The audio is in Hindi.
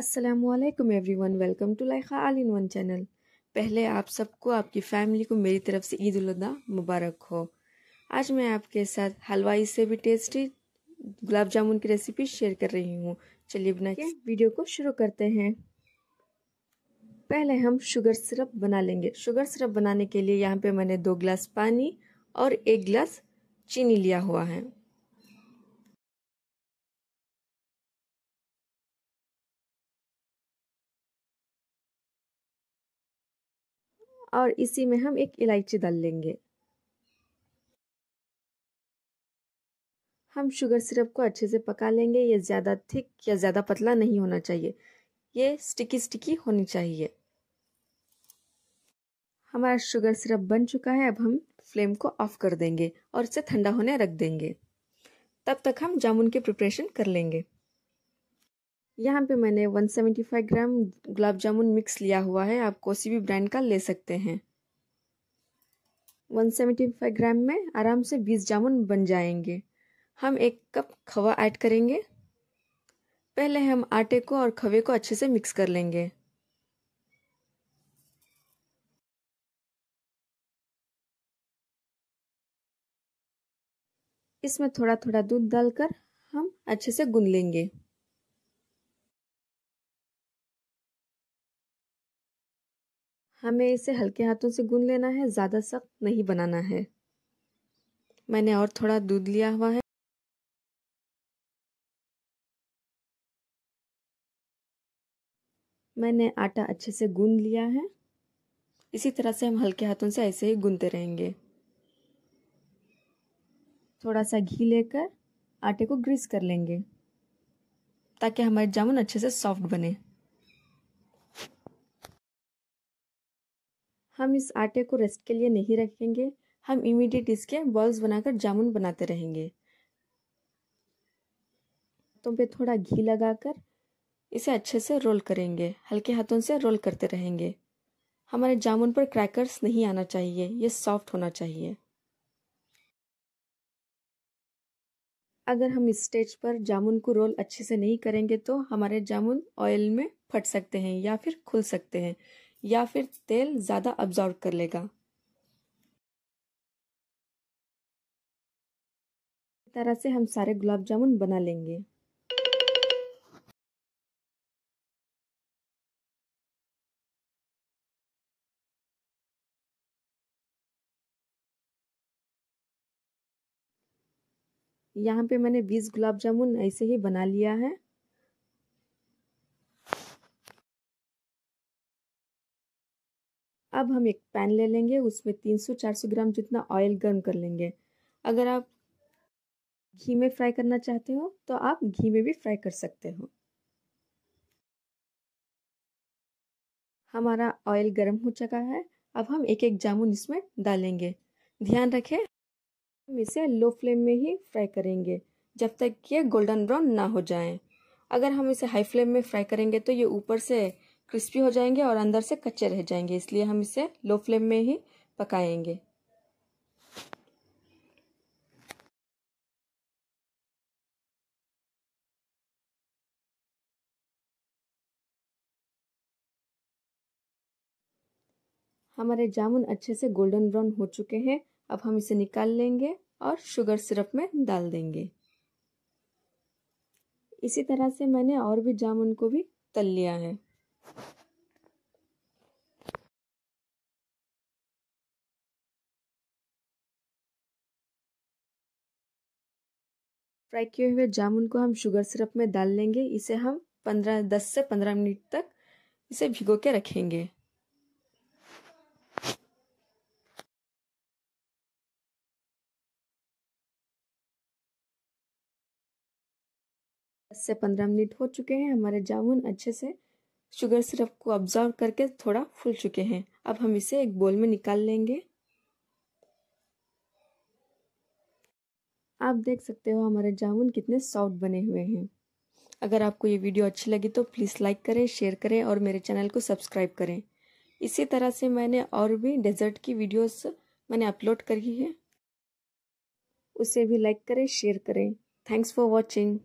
Aslam everyone welcome to Laika all in one channel पहले आप सबको आपकी फैमिली को मेरी तरफ से ईद उलदा मुबारक हो आज मैं आपके साथ हलवाई से भी टेस्टी गुलाब जामुन की रेसिपी शेयर कर रही हूँ चलिए बना के वीडियो को शुरू करते हैं पहले हम शुगर सिरप बना लेंगे शुगर सिरप बनाने के लिए यहाँ पे मैंने दो गिलास पानी और एक गिलास चीनी लिया हुआ है और इसी में हम एक इलायची डाल लेंगे हम शुगर सिरप को अच्छे से पका लेंगे ये ज़्यादा थिक या ज़्यादा पतला नहीं होना चाहिए ये स्टिकी स्टिकी होनी चाहिए हमारा शुगर सिरप बन चुका है अब हम फ्लेम को ऑफ कर देंगे और इसे ठंडा होने रख देंगे तब तक हम जामुन की प्रिपरेशन कर लेंगे यहाँ पे मैंने 175 ग्राम गुलाब जामुन मिक्स लिया हुआ है आप कोसी भी ब्रांड का ले सकते हैं 175 ग्राम में आराम से 20 जामुन बन जाएंगे हम एक कप खवा ऐड करेंगे पहले हम आटे को और खवे को अच्छे से मिक्स कर लेंगे इसमें थोड़ा थोड़ा दूध डालकर हम अच्छे से गूंद लेंगे हमें इसे हल्के हाथों से गूंद लेना है ज़्यादा सख्त नहीं बनाना है मैंने और थोड़ा दूध लिया हुआ है मैंने आटा अच्छे से गूंद लिया है इसी तरह से हम हल्के हाथों से ऐसे ही गूंदते रहेंगे थोड़ा सा घी लेकर आटे को ग्रीस कर लेंगे ताकि हमारे जामुन अच्छे से सॉफ्ट बने हम इस आटे को रेस्ट के लिए नहीं रखेंगे हम इमीडिएट इसके बॉल्स बनाकर जामुन बनाते रहेंगे हाथों तो पे थोड़ा घी लगाकर इसे अच्छे से रोल करेंगे हल्के हाथों से रोल करते रहेंगे हमारे जामुन पर क्रैकर्स नहीं आना चाहिए ये सॉफ्ट होना चाहिए अगर हम इस स्टेज पर जामुन को रोल अच्छे से नहीं करेंगे तो हमारे जामुन ऑयल में फट सकते हैं या फिर खुल सकते हैं या फिर तेल ज़्यादा अब्जॉर्व कर लेगा इस तरह से हम सारे गुलाब जामुन बना लेंगे यहाँ पे मैंने 20 गुलाब जामुन ऐसे ही बना लिया है अब हम एक पैन ले लेंगे उसमें 300-400 ग्राम जितना ऑयल गर्म कर लेंगे अगर आप घी में फ्राई करना चाहते हो तो आप घी में भी फ्राई कर सकते हो हमारा ऑयल गर्म हो चुका है अब हम एक एक जामुन इसमें डालेंगे ध्यान रखें हम इसे लो फ्लेम में ही फ्राई करेंगे जब तक ये गोल्डन ब्राउन ना हो जाए अगर हम इसे हाई फ्लेम में फ्राई करेंगे तो ये ऊपर से क्रिस्पी हो जाएंगे और अंदर से कच्चे रह जाएंगे इसलिए हम इसे लो फ्लेम में ही पकाएंगे हमारे जामुन अच्छे से गोल्डन ब्राउन हो चुके हैं अब हम इसे निकाल लेंगे और शुगर सिरप में डाल देंगे इसी तरह से मैंने और भी जामुन को भी तल लिया है फ्राई किए हुए जामुन को हम शुगर सिरप में डाल लेंगे इसे हम पंद्रह दस से पंद्रह मिनट तक इसे भिगो के रखेंगे दस से पंद्रह मिनट हो चुके हैं हमारे जामुन अच्छे से शुगर सिरप को ऑब्जॉर्व करके थोड़ा फूल चुके हैं अब हम इसे एक बोल में निकाल लेंगे आप देख सकते हो हमारे जामुन कितने सॉफ्ट बने हुए हैं अगर आपको ये वीडियो अच्छी लगी तो प्लीज़ लाइक करें शेयर करें और मेरे चैनल को सब्सक्राइब करें इसी तरह से मैंने और भी डेजर्ट की वीडियोस मैंने अपलोड करी है उसे भी लाइक करें शेयर करें थैंक्स फॉर वॉचिंग